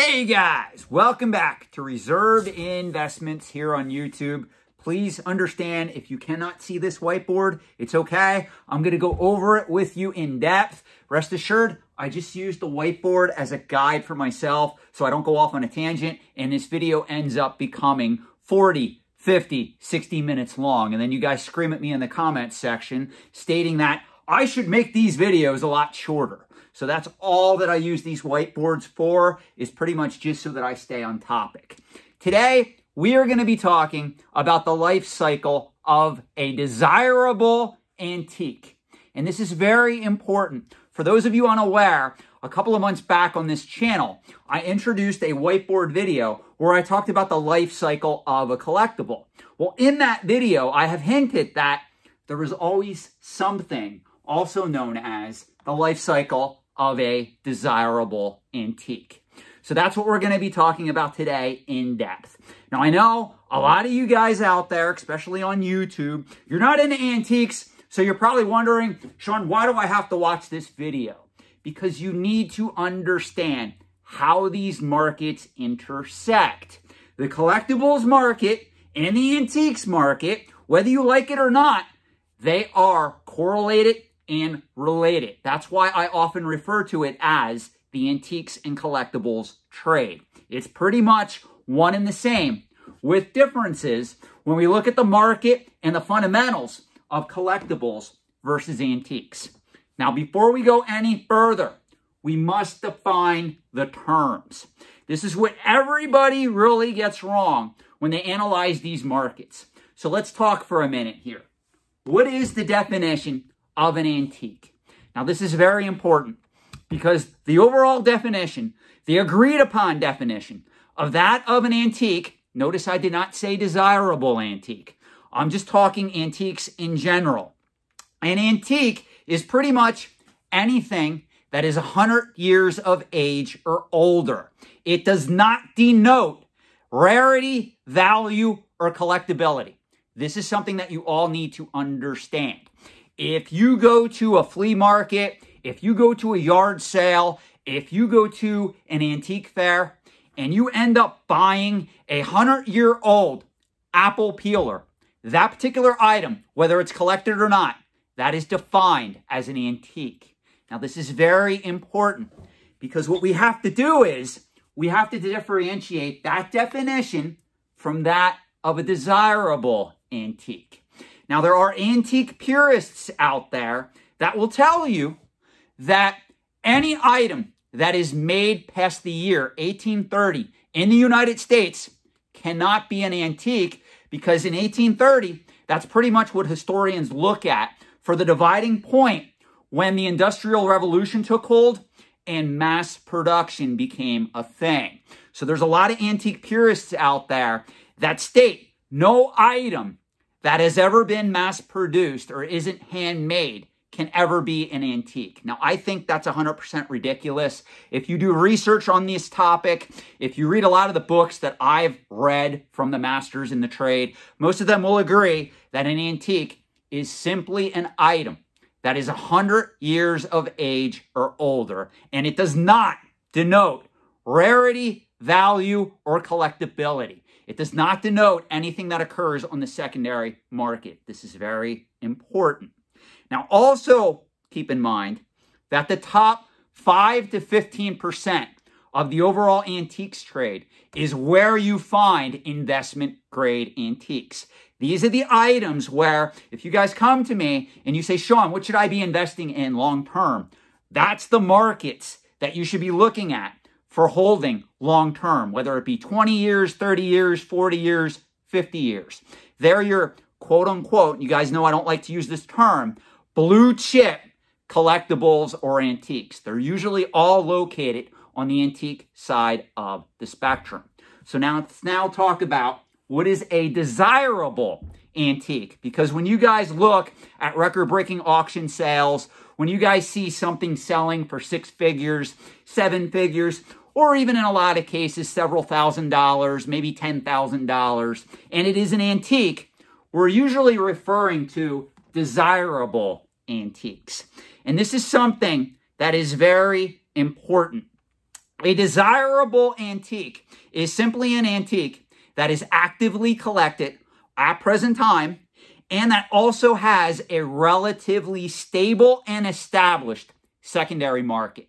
Hey guys, welcome back to Reserve Investments here on YouTube. Please understand if you cannot see this whiteboard, it's okay. I'm going to go over it with you in depth. Rest assured, I just use the whiteboard as a guide for myself so I don't go off on a tangent and this video ends up becoming 40, 50, 60 minutes long. And then you guys scream at me in the comments section stating that I should make these videos a lot shorter. So that's all that I use these whiteboards for is pretty much just so that I stay on topic. Today, we are going to be talking about the life cycle of a desirable antique. And this is very important. For those of you unaware, a couple of months back on this channel, I introduced a whiteboard video where I talked about the life cycle of a collectible. Well, in that video, I have hinted that there is always something also known as the life cycle of a desirable antique. So that's what we're going to be talking about today in depth. Now, I know a lot of you guys out there, especially on YouTube, you're not into antiques, so you're probably wondering, Sean, why do I have to watch this video? Because you need to understand how these markets intersect. The collectibles market and the antiques market, whether you like it or not, they are correlated and related. That's why I often refer to it as the antiques and collectibles trade. It's pretty much one and the same with differences when we look at the market and the fundamentals of collectibles versus antiques. Now, before we go any further, we must define the terms. This is what everybody really gets wrong when they analyze these markets. So let's talk for a minute here. What is the definition of an antique. Now, this is very important because the overall definition, the agreed upon definition of that of an antique, notice I did not say desirable antique. I'm just talking antiques in general. An antique is pretty much anything that is 100 years of age or older. It does not denote rarity, value, or collectability. This is something that you all need to understand. If you go to a flea market, if you go to a yard sale, if you go to an antique fair and you end up buying a 100 year old apple peeler, that particular item, whether it's collected or not, that is defined as an antique. Now, this is very important because what we have to do is we have to differentiate that definition from that of a desirable antique. Now, there are antique purists out there that will tell you that any item that is made past the year 1830 in the United States cannot be an antique because in 1830, that's pretty much what historians look at for the dividing point when the Industrial Revolution took hold and mass production became a thing. So there's a lot of antique purists out there that state no item that has ever been mass produced or isn't handmade can ever be an antique. Now, I think that's 100% ridiculous. If you do research on this topic, if you read a lot of the books that I've read from the masters in the trade, most of them will agree that an antique is simply an item that is 100 years of age or older, and it does not denote rarity, value, or collectability. It does not denote anything that occurs on the secondary market. This is very important. Now, also keep in mind that the top 5 to 15% of the overall antiques trade is where you find investment grade antiques. These are the items where if you guys come to me and you say, Sean, what should I be investing in long term? That's the markets that you should be looking at for holding long term, whether it be 20 years, 30 years, 40 years, 50 years. They're your quote unquote, you guys know I don't like to use this term, blue chip collectibles or antiques. They're usually all located on the antique side of the spectrum. So now let's now talk about what is a desirable antique because when you guys look at record breaking auction sales, when you guys see something selling for six figures, seven figures, or even in a lot of cases, several thousand dollars, maybe $10,000, and it is an antique, we're usually referring to desirable antiques. And this is something that is very important. A desirable antique is simply an antique that is actively collected at present time and that also has a relatively stable and established secondary market.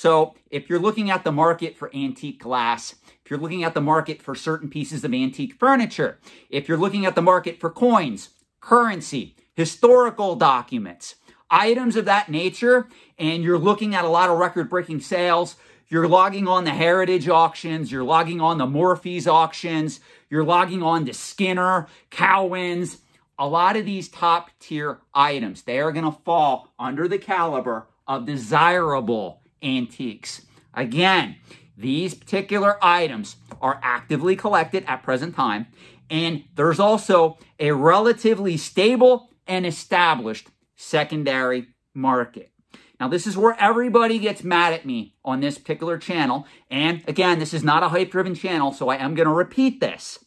So if you're looking at the market for antique glass, if you're looking at the market for certain pieces of antique furniture, if you're looking at the market for coins, currency, historical documents, items of that nature, and you're looking at a lot of record breaking sales, you're logging on the heritage auctions, you're logging on the Morphe's auctions, you're logging on to Skinner, Cowens, a lot of these top tier items, they are going to fall under the caliber of desirable antiques. Again, these particular items are actively collected at present time, and there's also a relatively stable and established secondary market. Now, this is where everybody gets mad at me on this particular channel. And again, this is not a hype driven channel, so I am going to repeat this.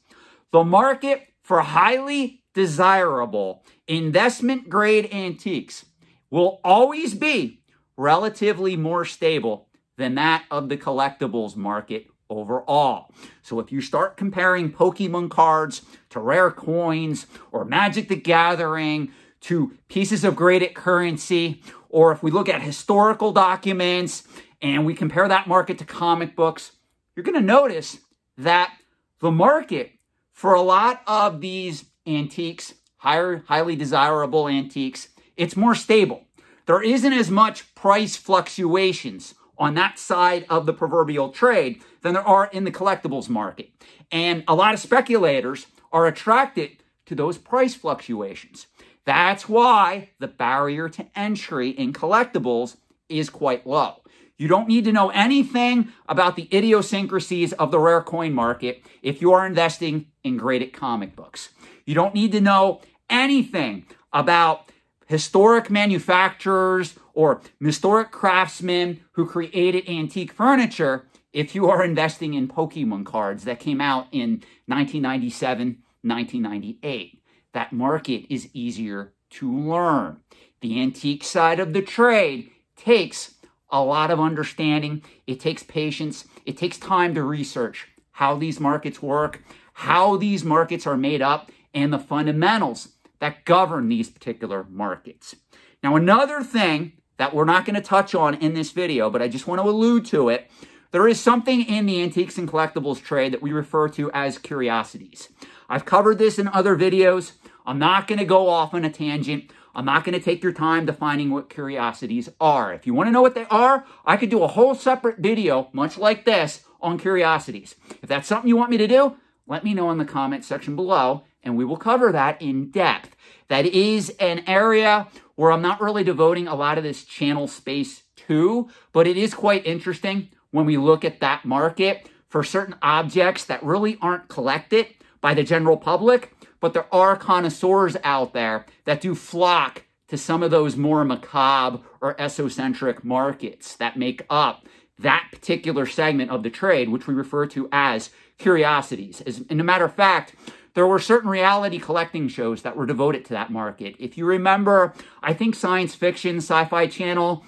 The market for highly desirable investment grade antiques will always be relatively more stable than that of the collectibles market overall. So if you start comparing Pokemon cards to rare coins or Magic the Gathering to pieces of graded currency, or if we look at historical documents and we compare that market to comic books, you're going to notice that the market for a lot of these antiques, higher, highly desirable antiques, it's more stable there isn't as much price fluctuations on that side of the proverbial trade than there are in the collectibles market. And a lot of speculators are attracted to those price fluctuations. That's why the barrier to entry in collectibles is quite low. You don't need to know anything about the idiosyncrasies of the rare coin market if you are investing in graded comic books. You don't need to know anything about historic manufacturers or historic craftsmen who created antique furniture if you are investing in Pokemon cards that came out in 1997, 1998. That market is easier to learn. The antique side of the trade takes a lot of understanding, it takes patience, it takes time to research how these markets work, how these markets are made up, and the fundamentals that govern these particular markets. Now, another thing that we're not going to touch on in this video, but I just want to allude to it, there is something in the antiques and collectibles trade that we refer to as curiosities. I've covered this in other videos. I'm not going to go off on a tangent. I'm not going to take your time defining what curiosities are. If you want to know what they are, I could do a whole separate video, much like this, on curiosities. If that's something you want me to do, let me know in the comment section below, and we will cover that in depth. That is an area where I'm not really devoting a lot of this channel space to, but it is quite interesting when we look at that market for certain objects that really aren't collected by the general public, but there are connoisseurs out there that do flock to some of those more macabre or esocentric markets that make up that particular segment of the trade, which we refer to as curiosities. As, and a matter of fact, there were certain reality collecting shows that were devoted to that market. If you remember, I think Science Fiction, Sci Fi Channel,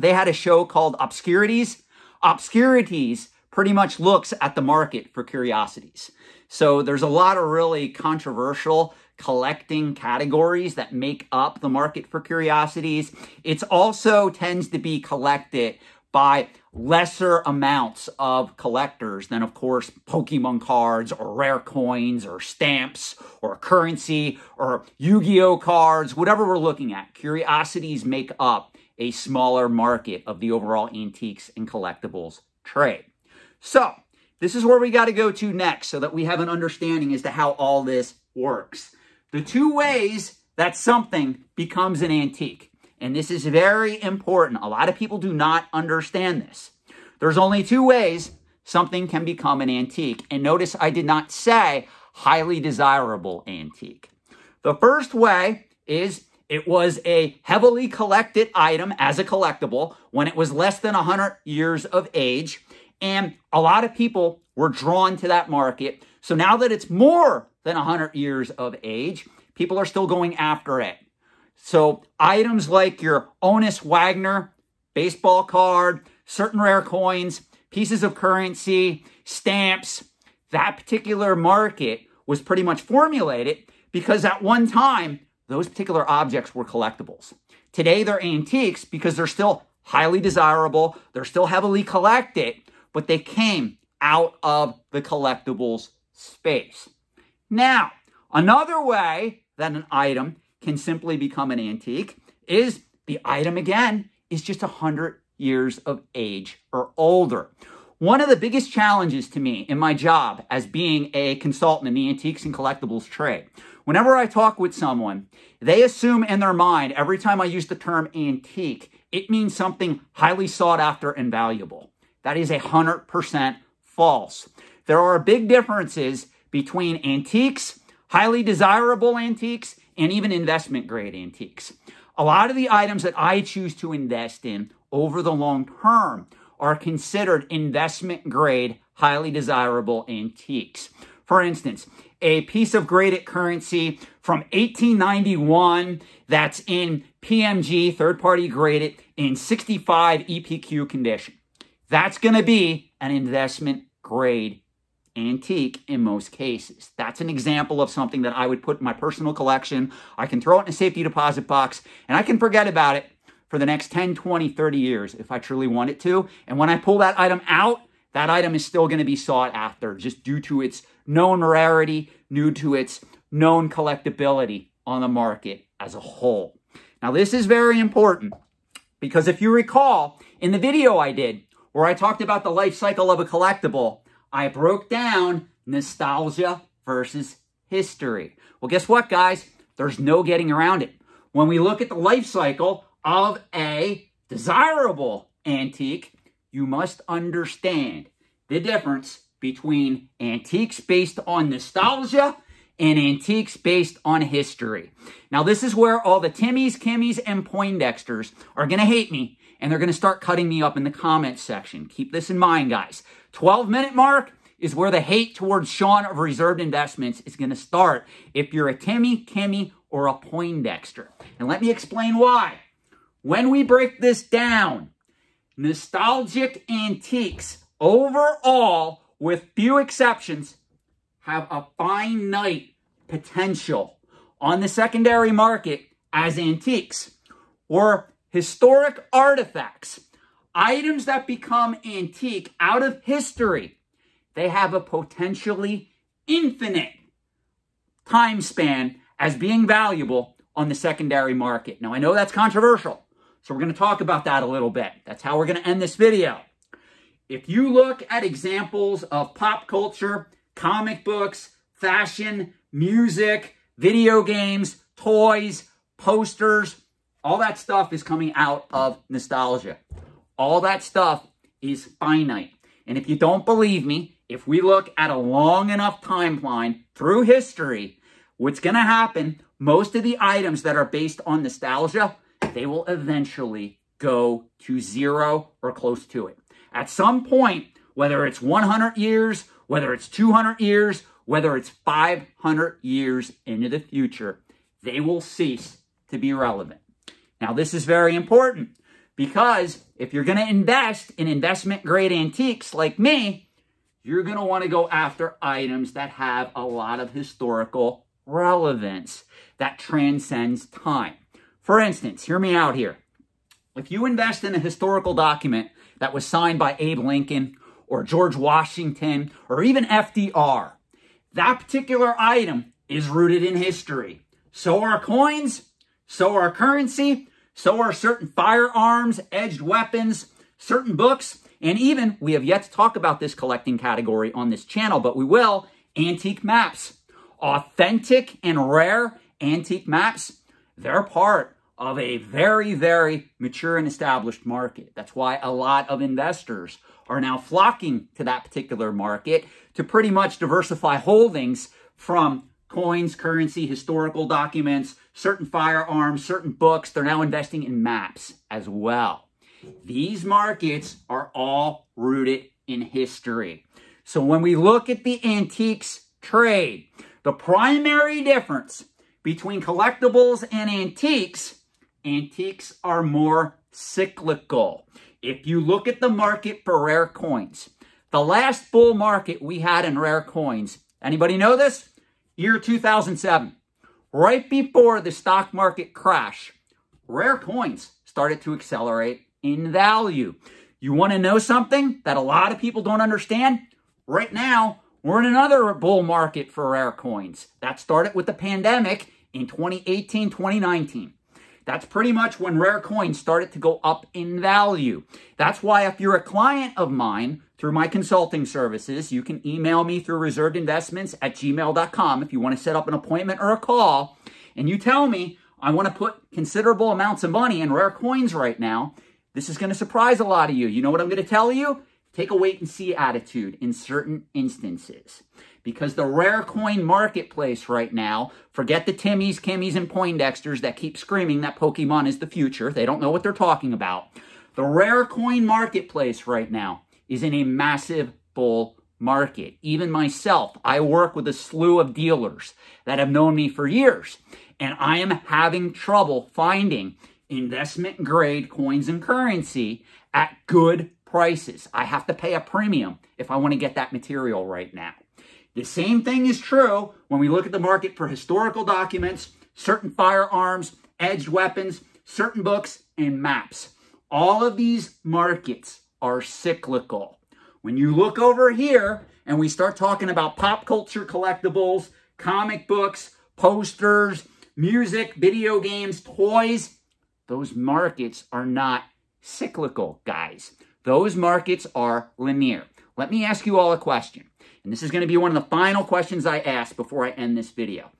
they had a show called Obscurities. Obscurities pretty much looks at the market for curiosities. So there's a lot of really controversial collecting categories that make up the market for curiosities. It's also tends to be collected by lesser amounts of collectors than, of course, Pokemon cards or rare coins or stamps or currency or Yu Gi Oh cards, whatever we're looking at. Curiosities make up a smaller market of the overall antiques and collectibles trade. So, this is where we got to go to next so that we have an understanding as to how all this works. The two ways that something becomes an antique. And this is very important. A lot of people do not understand this. There's only two ways something can become an antique. And notice I did not say highly desirable antique. The first way is it was a heavily collected item as a collectible when it was less than 100 years of age. And a lot of people were drawn to that market. So now that it's more than 100 years of age, people are still going after it. So items like your Onus Wagner baseball card, certain rare coins, pieces of currency, stamps, that particular market was pretty much formulated because at one time, those particular objects were collectibles. Today, they're antiques because they're still highly desirable, they're still heavily collected, but they came out of the collectibles space. Now, another way that an item can simply become an antique is the item again is just 100 years of age or older. One of the biggest challenges to me in my job as being a consultant in the antiques and collectibles trade, whenever I talk with someone, they assume in their mind every time I use the term antique, it means something highly sought after and valuable. That is 100% false. There are big differences between antiques, highly desirable antiques, and even investment grade antiques. A lot of the items that I choose to invest in over the long term are considered investment grade, highly desirable antiques. For instance, a piece of graded currency from 1891 that's in PMG, third party graded, in 65 EPQ condition. That's going to be an investment grade antique in most cases. That's an example of something that I would put in my personal collection. I can throw it in a safety deposit box and I can forget about it for the next 10, 20, 30 years if I truly want it to. And when I pull that item out, that item is still going to be sought after just due to its known rarity, due to its known collectability on the market as a whole. Now, this is very important because if you recall in the video I did where I talked about the life cycle of a collectible, I broke down nostalgia versus history. Well, guess what, guys? There's no getting around it. When we look at the life cycle of a desirable antique, you must understand the difference between antiques based on nostalgia and antiques based on history. Now, this is where all the Timmies, Kimmys, and Poindexters are going to hate me, and they're going to start cutting me up in the comments section. Keep this in mind, guys. 12 minute mark is where the hate towards Sean of reserved investments is going to start if you're a Timmy, Kimmy, or a Poindexter. And let me explain why. When we break this down, nostalgic antiques overall, with few exceptions, have a finite potential on the secondary market as antiques or historic artifacts items that become antique out of history, they have a potentially infinite time span as being valuable on the secondary market. Now, I know that's controversial, so we're going to talk about that a little bit. That's how we're going to end this video. If you look at examples of pop culture, comic books, fashion, music, video games, toys, posters, all that stuff is coming out of nostalgia. All that stuff is finite. And if you don't believe me, if we look at a long enough timeline through history, what's going to happen, most of the items that are based on nostalgia, they will eventually go to zero or close to it. At some point, whether it's 100 years, whether it's 200 years, whether it's 500 years into the future, they will cease to be relevant. Now, this is very important because if you're going to invest in investment grade antiques like me, you're going to want to go after items that have a lot of historical relevance that transcends time. For instance, hear me out here. If you invest in a historical document that was signed by Abe Lincoln or George Washington or even FDR, that particular item is rooted in history. So are coins, so are currency, so are certain firearms, edged weapons, certain books, and even, we have yet to talk about this collecting category on this channel, but we will, antique maps. Authentic and rare antique maps, they're part of a very, very mature and established market. That's why a lot of investors are now flocking to that particular market to pretty much diversify holdings from coins, currency, historical documents, certain firearms, certain books. They're now investing in maps as well. These markets are all rooted in history. So when we look at the antiques trade, the primary difference between collectibles and antiques, antiques are more cyclical. If you look at the market for rare coins, the last bull market we had in rare coins, anybody know this? Year 2007 right before the stock market crash, rare coins started to accelerate in value. You want to know something that a lot of people don't understand? Right now, we're in another bull market for rare coins. That started with the pandemic in 2018, 2019. That's pretty much when rare coins started to go up in value. That's why if you're a client of mine through my consulting services, you can email me through reservedinvestments at gmail.com if you want to set up an appointment or a call and you tell me I want to put considerable amounts of money in rare coins right now. This is going to surprise a lot of you. You know what I'm going to tell you? Take a wait and see attitude in certain instances because the rare coin marketplace right now, forget the Timmies, Kimmies, and Poindexters that keep screaming that Pokemon is the future. They don't know what they're talking about. The rare coin marketplace right now is in a massive bull market. Even myself, I work with a slew of dealers that have known me for years, and I am having trouble finding investment grade coins and currency at good prices. I have to pay a premium if I want to get that material right now. The same thing is true when we look at the market for historical documents, certain firearms, edged weapons, certain books, and maps. All of these markets are cyclical. When you look over here and we start talking about pop culture collectibles, comic books, posters, music, video games, toys, those markets are not cyclical, guys. Those markets are linear. Let me ask you all a question. And this is going to be one of the final questions I ask before I end this video.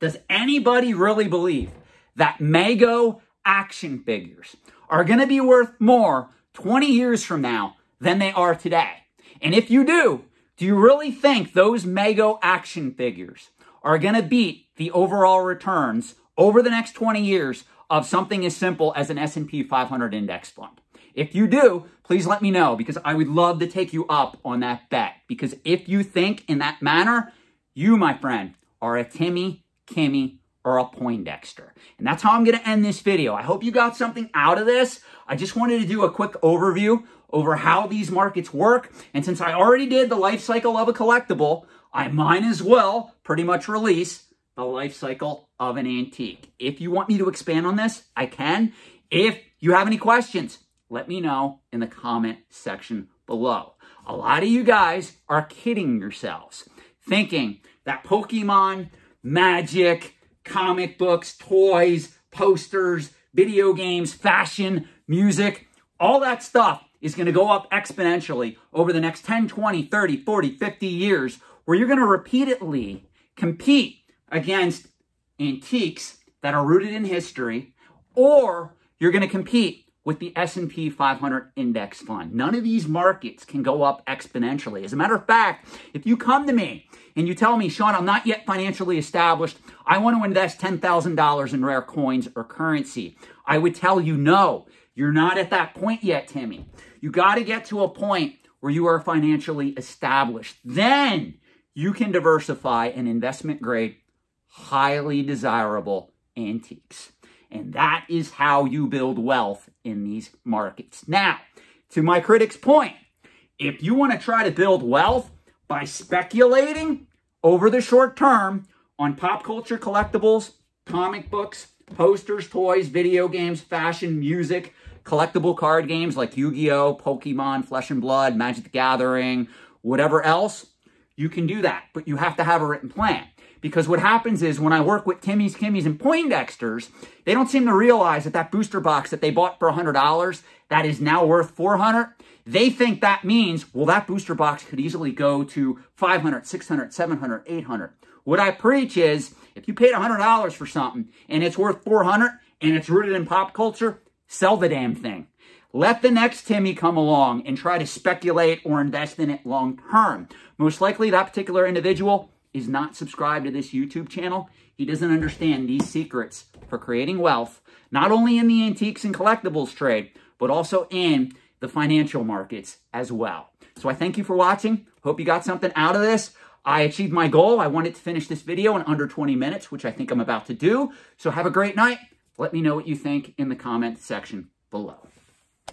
Does anybody really believe that Mago action figures are going to be worth more 20 years from now than they are today? And if you do, do you really think those Mago action figures are going to beat the overall returns over the next 20 years of something as simple as an S&P 500 index fund? If you do, please let me know because I would love to take you up on that bet. Because if you think in that manner, you, my friend, are a Timmy, Kimmy, or a Poindexter. And that's how I'm going to end this video. I hope you got something out of this. I just wanted to do a quick overview over how these markets work. And since I already did the life cycle of a collectible, I might as well pretty much release the life cycle of an antique. If you want me to expand on this, I can. If you have any questions, let me know in the comment section below. A lot of you guys are kidding yourselves, thinking that Pokemon, magic, comic books, toys, posters, video games, fashion, music, all that stuff is going to go up exponentially over the next 10, 20, 30, 40, 50 years, where you're going to repeatedly compete against antiques that are rooted in history, or you're going to compete with the S&P 500 index fund. None of these markets can go up exponentially. As a matter of fact, if you come to me and you tell me, Sean, I'm not yet financially established, I want to invest $10,000 in rare coins or currency, I would tell you, no, you're not at that point yet, Timmy. You got to get to a point where you are financially established. Then you can diversify an investment grade, highly desirable antiques. And that is how you build wealth in these markets. Now, to my critic's point, if you want to try to build wealth by speculating over the short term on pop culture collectibles, comic books, posters, toys, video games, fashion, music, collectible card games like Yu-Gi-Oh, Pokemon, Flesh and Blood, Magic the Gathering, whatever else, you can do that, but you have to have a written plan. Because what happens is when I work with Timmys, Kimmy's, and Poindexters, they don't seem to realize that that booster box that they bought for $100, that is now worth 400 They think that means, well, that booster box could easily go to 500 600 700 800 What I preach is if you paid $100 for something and it's worth 400 and it's rooted in pop culture, sell the damn thing. Let the next Timmy come along and try to speculate or invest in it long term. Most likely, that particular individual is not subscribed to this YouTube channel, he doesn't understand these secrets for creating wealth, not only in the antiques and collectibles trade, but also in the financial markets as well. So I thank you for watching. Hope you got something out of this. I achieved my goal. I wanted to finish this video in under 20 minutes, which I think I'm about to do. So have a great night. Let me know what you think in the comment section below.